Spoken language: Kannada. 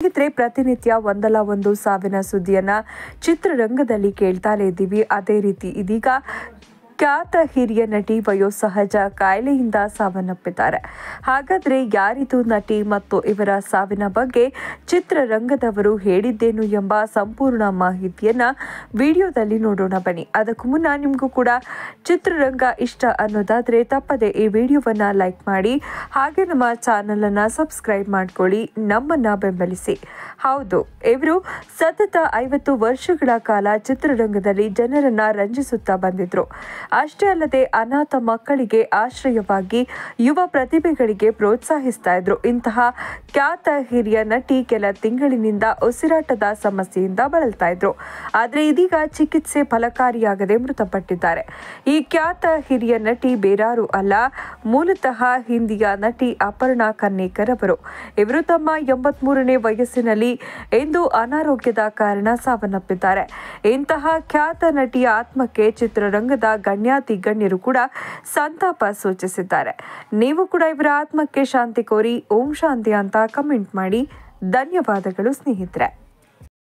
ಸ್ನೇಹಿತರೆ ಪ್ರತಿನಿತ್ಯ ಒಂದಲ್ಲ ಒಂದು ಸಾವಿನ ಸುದ್ದಿಯನ್ನ ಚಿತ್ರರಂಗದಲ್ಲಿ ಕೇಳ್ತಾನೆ ಇದ್ದೀವಿ ಅದೇ ರೀತಿ ಇದೀಗ ಖ್ಯಾತ ಹಿರಿಯ ನಟಿ ವಯೋಸಹಜ ಕಾಯಿಲೆಯಿಂದ ಸಾವನ್ನಪ್ಪಿದ್ದಾರೆ ಹಾಗಾದ್ರೆ ಯಾರಿದು ನಟಿ ಮತ್ತು ಇವರ ಸಾವಿನ ಬಗ್ಗೆ ಚಿತ್ರರಂಗದವರು ಹೇಳಿದ್ದೇನು ಎಂಬ ಸಂಪೂರ್ಣ ಮಾಹಿತಿಯನ್ನ ವಿಡಿಯೋದಲ್ಲಿ ನೋಡೋಣ ಬನ್ನಿ ಅದಕ್ಕೂ ಮುನ್ನ ನಿಮಗೂ ಕೂಡ ಚಿತ್ರರಂಗ ಇಷ್ಟ ಅನ್ನೋದಾದ್ರೆ ತಪ್ಪದೆ ಈ ವಿಡಿಯೋವನ್ನ ಲೈಕ್ ಮಾಡಿ ಹಾಗೆ ನಮ್ಮ ಚಾನೆಲ್ ಅನ್ನ ಸಬ್ಸ್ಕ್ರೈಬ್ ಮಾಡ್ಕೊಳ್ಳಿ ನಮ್ಮನ್ನ ಬೆಂಬಲಿಸಿ ಹೌದು ಇವರು ಸತತ ಐವತ್ತು ವರ್ಷಗಳ ಕಾಲ ಚಿತ್ರರಂಗದಲ್ಲಿ ಜನರನ್ನ ರಂಜಿಸುತ್ತಾ ಬಂದಿದ್ರು ಅಷ್ಟೇ ಅಲ್ಲದೆ ಅನಾಥ ಮಕ್ಕಳಿಗೆ ಆಶ್ರಯವಾಗಿ ಯುವ ಪ್ರತಿಭೆಗಳಿಗೆ ಪ್ರೋತ್ಸಾಹಿಸ್ತಾ ಇದ್ರು ಇಂತಹ ಖ್ಯಾತ ಹಿರಿಯ ನಟಿ ಕೆಲ ತಿಂಗಳಿನಿಂದ ಉಸಿರಾಟದ ಸಮಸ್ಯೆಯಿಂದ ಬಳಲ್ತಾ ಇದ್ರು ಆದರೆ ಇದೀಗ ಚಿಕಿತ್ಸೆ ಫಲಕಾರಿಯಾಗದೆ ಮೃತಪಟ್ಟಿದ್ದಾರೆ ಈ ಖ್ಯಾತ ಹಿರಿಯ ನಟಿ ಬೇರಾರು ಅಲ್ಲ ಮೂಲತಃ ಹಿಂದಿಯ ನಟಿ ಅಪರ್ಣಾ ಕನ್ನೇಕರ್ ಅವರು ಇವರು ತಮ್ಮ ಎಂಬತ್ಮೂರನೇ ವಯಸ್ಸಿನಲ್ಲಿ ಎಂದು ಅನಾರೋಗ್ಯದ ಕಾರಣ ಸಾವನ್ನಪ್ಪಿದ್ದಾರೆ ಇಂತಹ ಖ್ಯಾತ ನಟಿಯ ಆತ್ಮಕ್ಕೆ ಚಿತ್ರರಂಗದ ಗಣ್ಯ ಅರಣ್ಯ ಗಣ್ಯರು ಕೂಡ ಸಂತಾಪ ಸೂಚಿಸಿದ್ದಾರೆ ನೀವು ಕೂಡ ಇವರ ಆತ್ಮಕ್ಕೆ ಶಾಂತಿ ಕೋರಿ ಓಂ ಶಾಂತಿ ಅಂತ ಕಮೆಂಟ್ ಮಾಡಿ ಧನ್ಯವಾದಗಳು ಸ್ನೇಹಿತರೆ